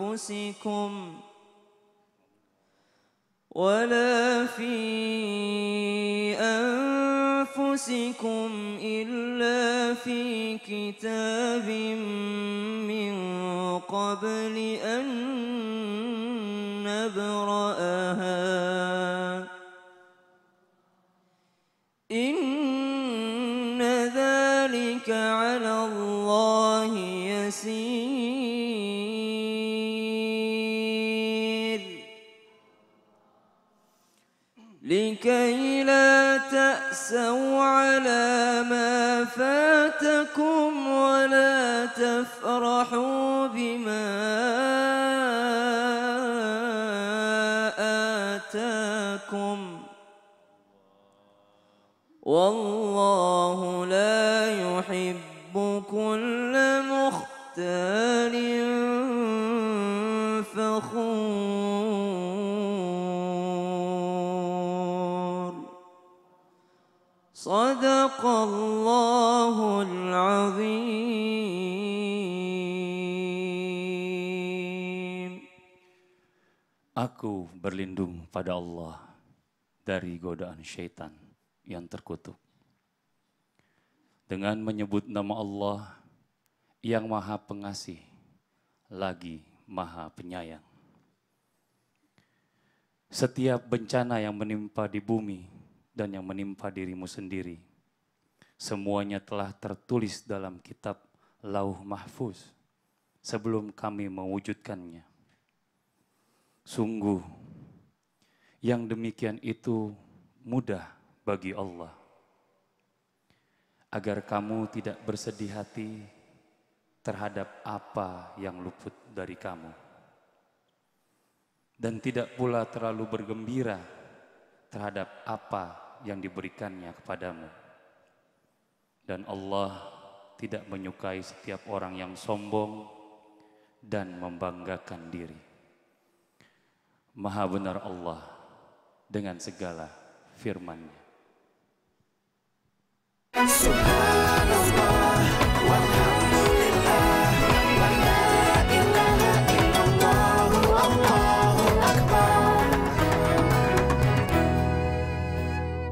أنفسكم ولا في أنفسكم إلا في كتاب من قبل أن نبرأها تأسوا على ما فاتكم ولا تفرحوا بما آتاكم والله Aku berlindung pada Allah dari godaan syaitan yang terkutuk. Dengan menyebut nama Allah yang maha pengasih lagi maha penyayang. Setiap bencana yang menimpa di bumi dan yang menimpa dirimu sendiri, semuanya telah tertulis dalam kitab Lauh Mahfuz sebelum kami mewujudkannya. Sungguh, yang demikian itu mudah bagi Allah. Agar kamu tidak bersedih hati terhadap apa yang luput dari kamu. Dan tidak pula terlalu bergembira terhadap apa yang diberikannya kepadamu. Dan Allah tidak menyukai setiap orang yang sombong dan membanggakan diri. Maha benar Allah dengan segala firman-Nya.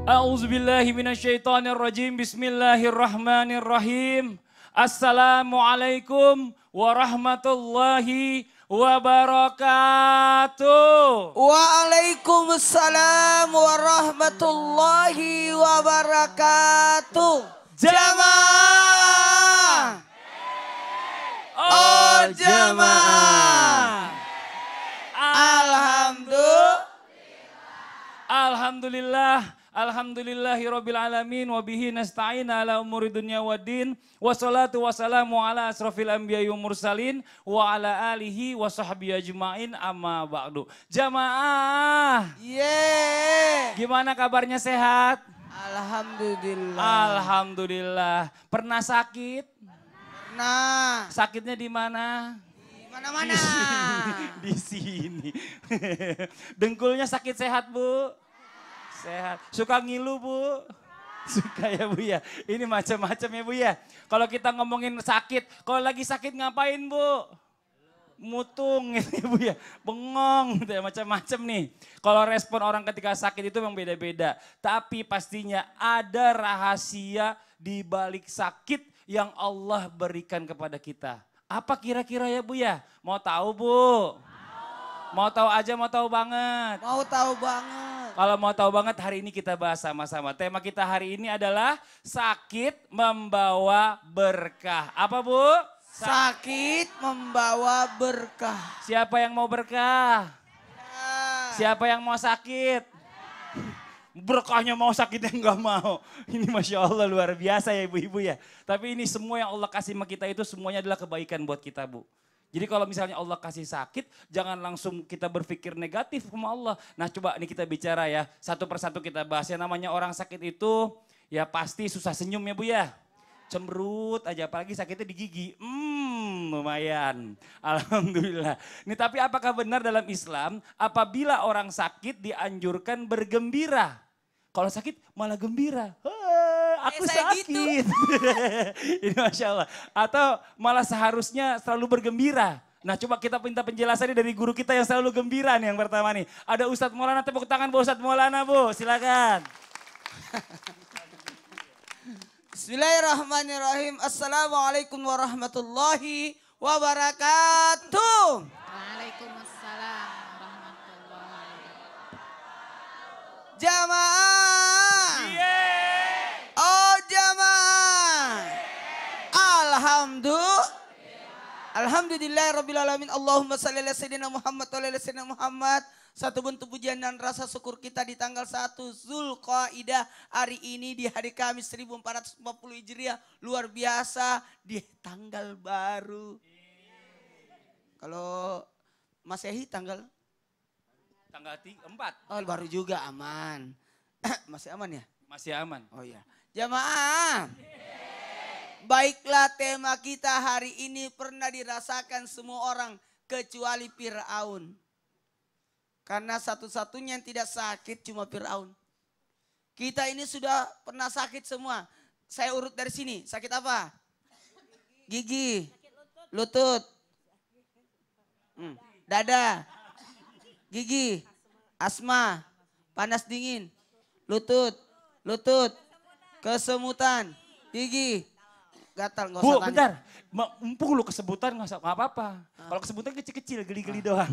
A'udzu billahi minasyaitonir rajim Bismillahirrahmanirrahim Assalamualaikum warahmatullahi wabarakatuh wabarakatuh. Waalaikumsalam warahmatullahi wabarakatuh. Jamaah. Oh, oh jamaah. Alhamdulillah. Alhamdulillah Alhamdulillahirrabbilalamin Wabihi alamin nasta'in ala umuri wa din wassalatu wassalamu ala asrafil anbiya'i mursalin wa ala alihi wa sahbihi ajmain amma ba'du. Jamaah. Yeah. Gimana kabarnya sehat? Alhamdulillah. Alhamdulillah. Pernah sakit? Pernah. Sakitnya di mana? Di Mana-mana. Di sini. Di sini. Dengkulnya sakit sehat, Bu? Sehat. Suka ngilu, Bu? Suka ya Bu ya. Ini macam-macam ya Bu ya. Kalau kita ngomongin sakit, kalau lagi sakit ngapain Bu? Mutung ini Bu ya, bengong gitu ya? macam-macam nih. Kalau respon orang ketika sakit itu memang beda-beda. Tapi pastinya ada rahasia di balik sakit yang Allah berikan kepada kita. Apa kira-kira ya Bu ya? Mau tahu Bu? Mau tahu aja, mau tahu banget. Mau tahu banget. Kalau mau tahu banget hari ini kita bahas sama-sama. Tema kita hari ini adalah sakit membawa berkah. Apa Bu? Sakit membawa berkah. Siapa yang mau berkah? Ya. Siapa yang mau sakit? berkahnya mau sakit yang gak mau. Ini Masya Allah luar biasa ya ibu-ibu ya. Tapi ini semua yang Allah kasih sama kita itu semuanya adalah kebaikan buat kita bu. Jadi kalau misalnya Allah kasih sakit, jangan langsung kita berpikir negatif sama Allah. Nah coba ini kita bicara ya, satu persatu kita bahas. Yang namanya orang sakit itu ya pasti susah senyum ya Bu ya. Cemberut aja, apalagi sakitnya di gigi. Hmm, lumayan. Alhamdulillah. Ini tapi apakah benar dalam Islam apabila orang sakit dianjurkan bergembira? Kalau sakit malah gembira. Haa aku gitu. sakit. Gitu. Ini Masya Allah. Atau malah seharusnya selalu bergembira. Nah coba kita minta penjelasan dari guru kita yang selalu gembira nih yang pertama nih. Ada Ustadz Maulana, tepuk tangan Bu Ustadz Maulana Bu, silakan. Bismillahirrahmanirrahim. Assalamualaikum warahmatullahi wabarakatuh. Waalaikumsalam warahmatullahi wabarakatuh. Jamaah Alhamdulillah Rabbil Alamin Allahumma salli ala Sayyidina Muhammad wa ala Sayyidina Muhammad. Satu bentuk pujian dan rasa syukur kita di tanggal 1 Zulqaidah hari ini di hari Kamis 1440 Hijriah luar biasa di tanggal baru. Kalau Masehi tanggal tanggal 4. Oh, baru juga aman. Masih aman ya? Masih aman. Oh iya. Jamaah. Baiklah tema kita hari ini pernah dirasakan semua orang kecuali Fir'aun. Karena satu-satunya yang tidak sakit cuma Fir'aun. Kita ini sudah pernah sakit semua. Saya urut dari sini. Sakit apa? Gigi. Lutut. Hmm. Dada. Gigi. Asma. Panas dingin. Lutut. Lutut. Kesemutan. Gigi gatal nggak usah Bu, bentar. Mumpung lu kesebutan nggak usah apa-apa. Ah. Kalau kesebutan kecil-kecil, geli-geli doang.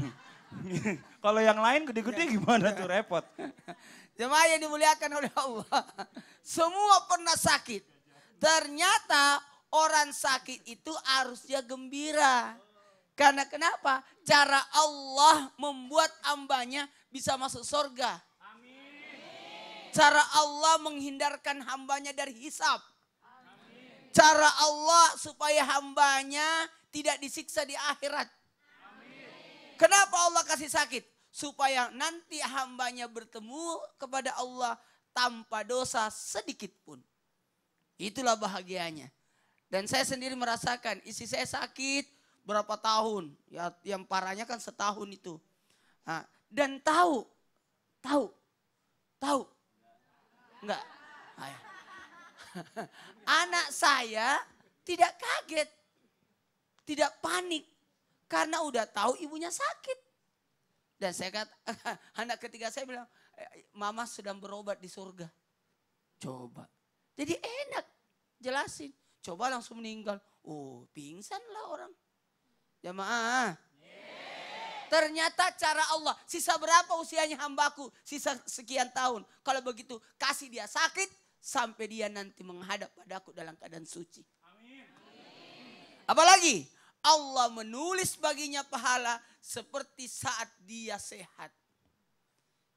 Kalau yang lain gede-gede iya. gimana tuh repot. Jemaah yang dimuliakan oleh Allah. Semua pernah sakit. Ternyata orang sakit itu harusnya gembira. Karena kenapa? Cara Allah membuat ambanya bisa masuk surga. Cara Allah menghindarkan hambanya dari hisap cara Allah supaya hambanya tidak disiksa di akhirat. Amin. Kenapa Allah kasih sakit? Supaya nanti hambanya bertemu kepada Allah tanpa dosa sedikit pun. Itulah bahagianya. Dan saya sendiri merasakan isi saya sakit berapa tahun. Ya, yang parahnya kan setahun itu. Nah, dan tahu, tahu, tahu. Enggak. Ayah. Ya. Anak saya tidak kaget, tidak panik karena udah tahu ibunya sakit. Dan saya kata, anak ketiga saya bilang, eh, mama sedang berobat di surga. Coba. Jadi enak jelasin. Coba langsung meninggal. Oh pingsan lah orang. Jamaah. Ternyata cara Allah. Sisa berapa usianya hambaku? Sisa sekian tahun. Kalau begitu kasih dia sakit, sampai dia nanti menghadap padaku dalam keadaan suci. Amin. Apalagi Allah menulis baginya pahala seperti saat dia sehat.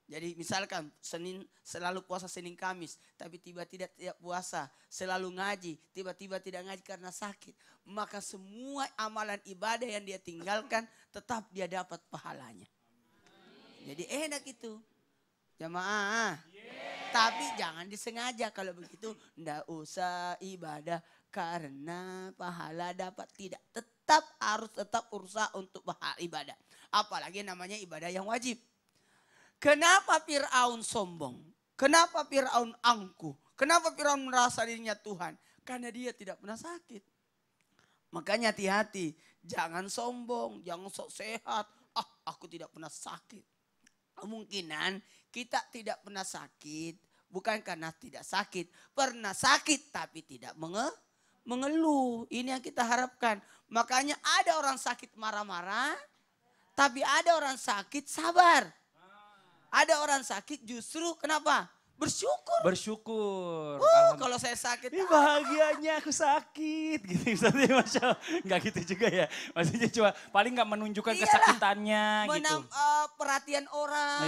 Jadi misalkan Senin selalu puasa Senin Kamis, tapi tiba-tiba tidak puasa, selalu ngaji, tiba-tiba tidak ngaji karena sakit, maka semua amalan ibadah yang dia tinggalkan tetap dia dapat pahalanya. Jadi enak itu. Jamaah. Ya, tapi jangan disengaja kalau begitu ndak usah ibadah karena pahala dapat tidak tetap harus tetap urusan untuk ibadah. Apalagi namanya ibadah yang wajib. Kenapa Fir'aun sombong? Kenapa Fir'aun angkuh? Kenapa Fir'aun merasa dirinya Tuhan? Karena dia tidak pernah sakit. Makanya hati-hati, jangan sombong, jangan sok sehat. Ah, aku tidak pernah sakit. Kemungkinan kita tidak pernah sakit, bukan karena tidak sakit, pernah sakit tapi tidak menge mengeluh. Ini yang kita harapkan. Makanya ada orang sakit marah-marah, tapi ada orang sakit sabar. Ada orang sakit justru kenapa? Bersyukur. Bersyukur. Uh, kalau saya sakit. Ini ah. bahagianya aku sakit. Gitu maksudnya Masya Nggak gitu juga ya. Maksudnya cuma paling nggak menunjukkan Iyalah, kesakitannya gitu. menam, gitu. Uh, perhatian orang.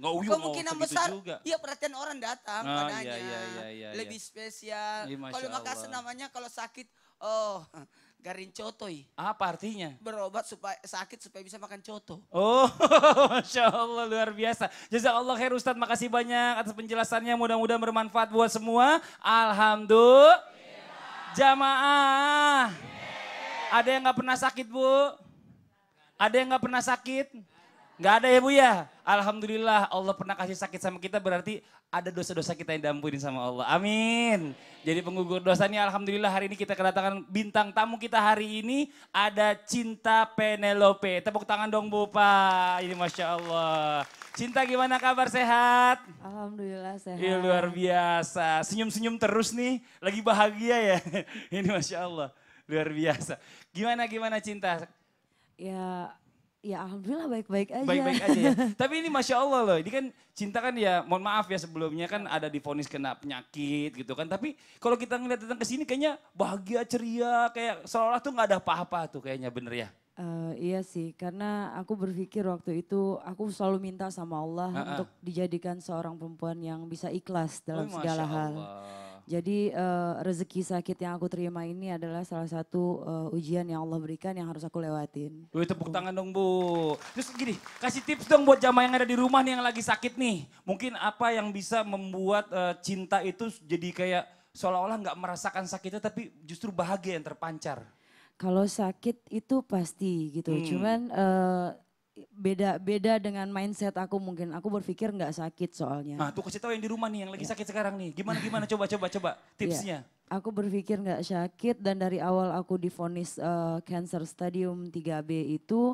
nggak uyu Kemungkinan besar, juga. iya perhatian orang datang oh, padanya. Iya, iya, iya, iya, Lebih spesial. Iya, kalau makasih namanya kalau sakit, oh Garin cotoi. Apa artinya? Berobat supaya sakit supaya bisa makan coto. Oh, Masya Allah luar biasa. Jazakallah khair Ustadz, makasih banyak atas penjelasannya. Mudah-mudahan bermanfaat buat semua. Alhamdulillah. Jamaah. Ada yang gak pernah sakit bu? Ada yang gak pernah sakit? Gak ada ya Bu ya? Alhamdulillah Allah pernah kasih sakit sama kita berarti ada dosa-dosa kita yang diampuni sama Allah. Amin. Jadi penggugur dosanya Alhamdulillah hari ini kita kedatangan bintang tamu kita hari ini ada Cinta Penelope. Tepuk tangan dong Bu Pak. Ini Masya Allah. Cinta gimana kabar sehat? Alhamdulillah sehat. Iya luar biasa. Senyum-senyum terus nih. Lagi bahagia ya. Ini Masya Allah. Luar biasa. Gimana gimana Cinta? Ya Ya alhamdulillah baik-baik aja. Baik-baik aja ya. Tapi ini Masya Allah loh, ini kan cinta kan ya mohon maaf ya sebelumnya kan ada difonis kena penyakit gitu kan. Tapi kalau kita ngeliat datang ke sini kayaknya bahagia, ceria, kayak seolah tuh nggak ada apa-apa tuh kayaknya bener ya. Uh, iya sih, karena aku berpikir waktu itu aku selalu minta sama Allah uh -uh. untuk dijadikan seorang perempuan yang bisa ikhlas dalam oh, segala Allah. hal. Jadi uh, rezeki sakit yang aku terima ini adalah salah satu uh, ujian yang Allah berikan yang harus aku lewatin. Wih tepuk oh. tangan dong Bu. Terus gini, kasih tips dong buat jamaah yang ada di rumah nih yang lagi sakit nih. Mungkin apa yang bisa membuat uh, cinta itu jadi kayak seolah-olah nggak merasakan sakitnya tapi justru bahagia yang terpancar. Kalau sakit itu pasti gitu, hmm. cuman uh, beda beda dengan mindset aku mungkin. Aku berpikir nggak sakit soalnya. Nah, tuh kasih tahu yang di rumah nih yang lagi ya. sakit sekarang nih. Gimana gimana coba coba coba iya. tipsnya. ya. Aku berpikir nggak sakit dan dari awal aku difonis uh, cancer stadium 3B itu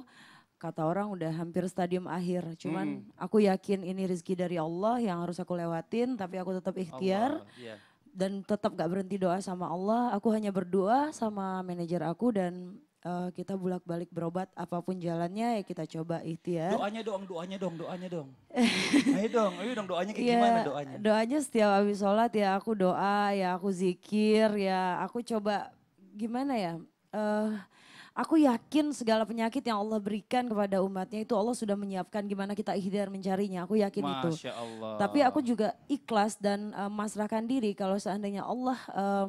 kata orang udah hampir stadium akhir. Cuman hmm. aku yakin ini rezeki dari Allah yang harus aku lewatin tapi aku tetap ikhtiar. Allah, yeah. Dan tetap gak berhenti doa sama Allah. Aku hanya berdoa sama manajer aku dan uh, kita bulak balik berobat apapun jalannya ya kita coba ikhtiar. Doanya dong, doanya dong, doanya dong. ayo dong, ayo dong doanya kayak ya, gimana doanya? Doanya setiap habis sholat ya aku doa, ya aku zikir, ya aku coba gimana ya. Uh, aku yakin segala penyakit yang Allah berikan kepada umatnya itu Allah sudah menyiapkan gimana kita ikhtiar mencarinya. Aku yakin Masya itu. Allah. Tapi aku juga ikhlas dan uh, masrahkan diri kalau seandainya Allah... Uh,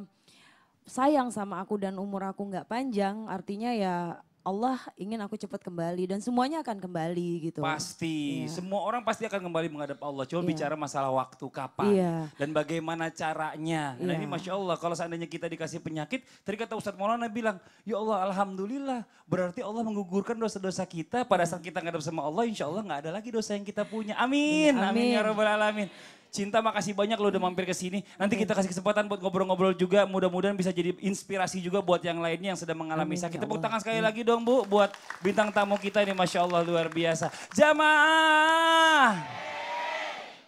sayang sama aku dan umur aku nggak panjang, artinya ya Allah ingin aku cepat kembali dan semuanya akan kembali gitu. Pasti, ya. semua orang pasti akan kembali menghadap Allah. Cuma ya. bicara masalah waktu kapan ya. dan bagaimana caranya. Nah ini iya. masya Allah kalau seandainya kita dikasih penyakit, tadi kata Ustadz Maulana bilang, ya Allah alhamdulillah berarti Allah menggugurkan dosa-dosa kita pada saat kita ngadap sama Allah, insya Allah nggak ada lagi dosa yang kita punya. Amin, amin, amin ya robbal alamin. Cinta makasih banyak lo udah mampir ke sini. Nanti iya. kita kasih kesempatan buat ngobrol-ngobrol juga. Mudah-mudahan bisa jadi inspirasi juga buat yang lainnya yang sedang mengalami Amin, ya sakit. Tepuk tangan sekali iya. lagi dong Bu buat bintang tamu kita ini. Masya Allah luar biasa. Jamaah.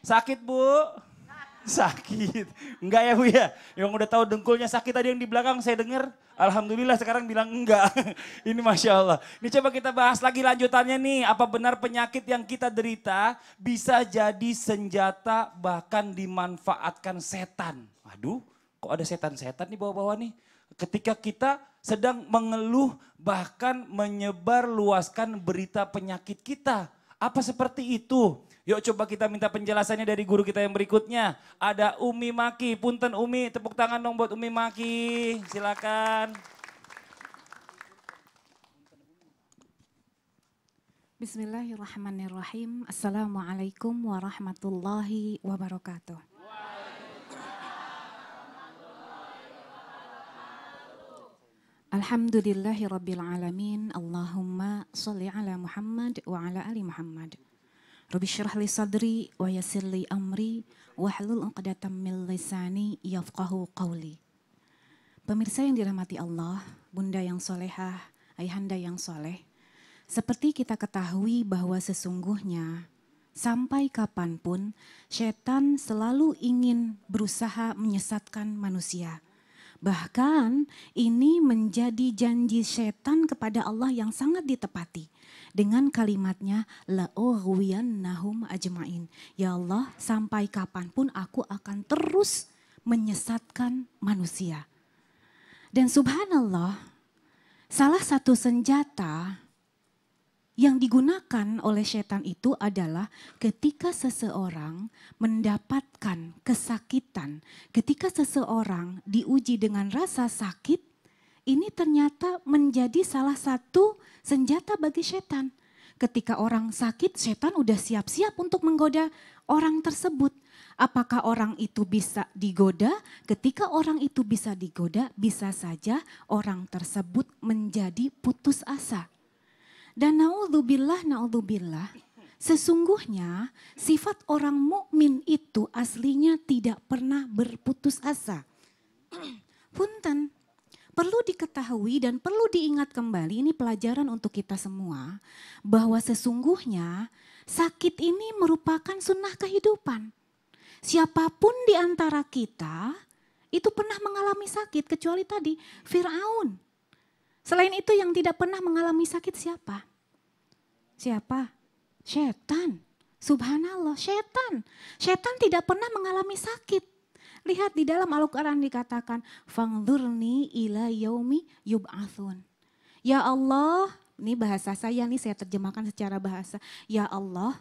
Sakit Bu. sakit. Enggak ya Bu ya? Yang udah tahu dengkulnya sakit tadi yang di belakang saya dengar. Alhamdulillah sekarang bilang enggak. Ini Masya Allah. Ini coba kita bahas lagi lanjutannya nih. Apa benar penyakit yang kita derita bisa jadi senjata bahkan dimanfaatkan setan. aduh kok ada setan-setan nih bawa-bawa nih. Ketika kita sedang mengeluh bahkan menyebar luaskan berita penyakit kita. Apa seperti itu? Yuk coba kita minta penjelasannya dari guru kita yang berikutnya. Ada Umi Maki, punten Umi, tepuk tangan dong buat Umi Maki. Silakan. Bismillahirrahmanirrahim. Assalamualaikum warahmatullahi wabarakatuh. Alhamdulillahi rabbil alamin. Allahumma salli ala Muhammad wa ala ali Muhammad. Rabbi syrah li sadri wa yasir li amri wa halul uqdatam min lisani yafqahu qawli. Pemirsa yang dirahmati Allah, bunda yang solehah, ayahanda yang soleh, seperti kita ketahui bahwa sesungguhnya sampai kapanpun setan selalu ingin berusaha menyesatkan manusia. Bahkan ini menjadi janji setan kepada Allah yang sangat ditepati dengan kalimatnya la nahum ajmain. Ya Allah, sampai kapanpun aku akan terus menyesatkan manusia. Dan subhanallah, salah satu senjata yang digunakan oleh setan itu adalah ketika seseorang mendapatkan kesakitan, ketika seseorang diuji dengan rasa sakit, ini ternyata menjadi salah satu senjata bagi setan. Ketika orang sakit, setan udah siap-siap untuk menggoda orang tersebut. Apakah orang itu bisa digoda? Ketika orang itu bisa digoda, bisa saja orang tersebut menjadi putus asa. Dan naudzubillah, naudzubillah, sesungguhnya sifat orang mukmin itu aslinya tidak pernah berputus asa. Punten, Perlu diketahui dan perlu diingat kembali, ini pelajaran untuk kita semua, bahwa sesungguhnya sakit ini merupakan sunnah kehidupan. Siapapun di antara kita itu pernah mengalami sakit, kecuali tadi Firaun. Selain itu yang tidak pernah mengalami sakit siapa? Siapa? Setan. Subhanallah, setan. Setan tidak pernah mengalami sakit. Lihat di dalam Al-Quran dikatakan, Fangdurni ila yaumi yub'athun. Ya Allah, ini bahasa saya nih saya terjemahkan secara bahasa. Ya Allah,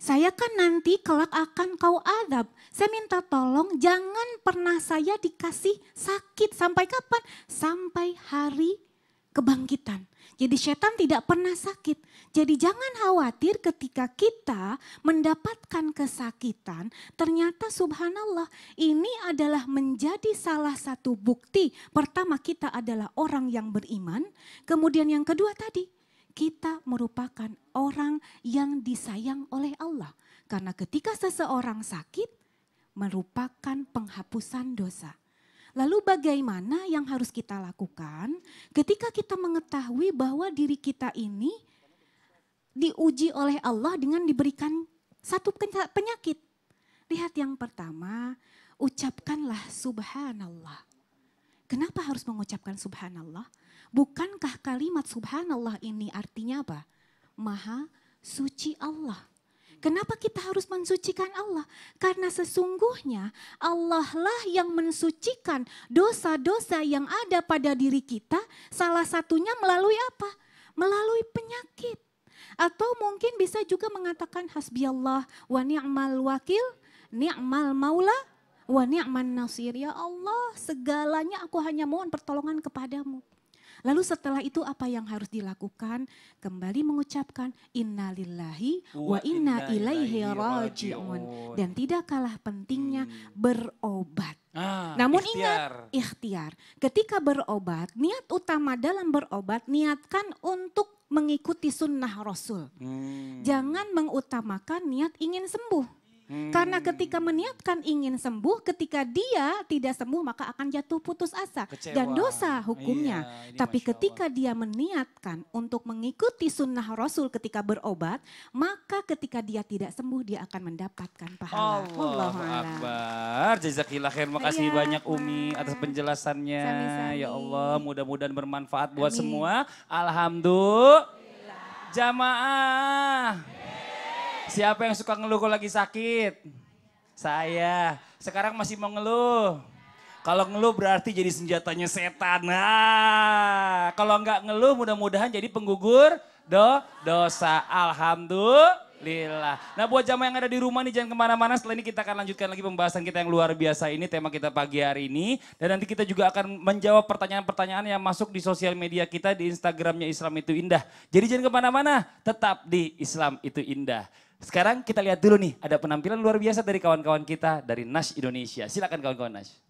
saya kan nanti kelak akan kau adab. Saya minta tolong jangan pernah saya dikasih sakit. Sampai kapan? Sampai hari kebangkitan. Jadi setan tidak pernah sakit. Jadi jangan khawatir ketika kita mendapatkan kesakitan, ternyata subhanallah ini adalah menjadi salah satu bukti. Pertama kita adalah orang yang beriman, kemudian yang kedua tadi kita merupakan orang yang disayang oleh Allah. Karena ketika seseorang sakit merupakan penghapusan dosa. Lalu bagaimana yang harus kita lakukan ketika kita mengetahui bahwa diri kita ini diuji oleh Allah dengan diberikan satu penyakit. Lihat yang pertama, ucapkanlah subhanallah. Kenapa harus mengucapkan subhanallah? Bukankah kalimat subhanallah ini artinya apa? Maha suci Allah. Kenapa kita harus mensucikan Allah? Karena sesungguhnya Allah lah yang mensucikan dosa-dosa yang ada pada diri kita. Salah satunya melalui apa? Melalui penyakit. Atau mungkin bisa juga mengatakan hasbi Allah wa ni'mal wakil, ni'mal maula, wa ni'man nasir. Ya Allah segalanya aku hanya mohon pertolongan kepadamu. Lalu setelah itu apa yang harus dilakukan? Kembali mengucapkan innalillahi wa inna ilaihi raji'un. Dan tidak kalah pentingnya hmm. berobat. Ah, Namun ikhtiar. ingat ikhtiar. Ketika berobat, niat utama dalam berobat niatkan untuk mengikuti sunnah Rasul. Hmm. Jangan mengutamakan niat ingin sembuh. Karena ketika meniatkan ingin sembuh, ketika dia tidak sembuh maka akan jatuh putus asa Kecewa. dan dosa hukumnya. Iya, Tapi ketika dia meniatkan untuk mengikuti sunnah Rasul ketika berobat, maka ketika dia tidak sembuh dia akan mendapatkan pahala. Allah Akbar. Jazakillah khair. Makasih ya, banyak Umi atas penjelasannya. Sami -sami. Ya Allah, mudah-mudahan bermanfaat buat semua. Alhamdulillah. Jamaah. Yeah. Siapa yang suka ngeluh kalau lagi sakit? Saya. Sekarang masih mau ngeluh. Kalau ngeluh berarti jadi senjatanya setan. Nah, kalau nggak ngeluh mudah-mudahan jadi penggugur do dosa. Alhamdulillah. Nah buat jamaah yang ada di rumah nih jangan kemana-mana. Setelah ini kita akan lanjutkan lagi pembahasan kita yang luar biasa ini. Tema kita pagi hari ini. Dan nanti kita juga akan menjawab pertanyaan-pertanyaan yang masuk di sosial media kita. Di Instagramnya Islam Itu Indah. Jadi jangan kemana-mana. Tetap di Islam Itu Indah. Sekarang kita lihat dulu nih, ada penampilan luar biasa dari kawan-kawan kita dari Nash Indonesia. Silakan kawan-kawan Nash.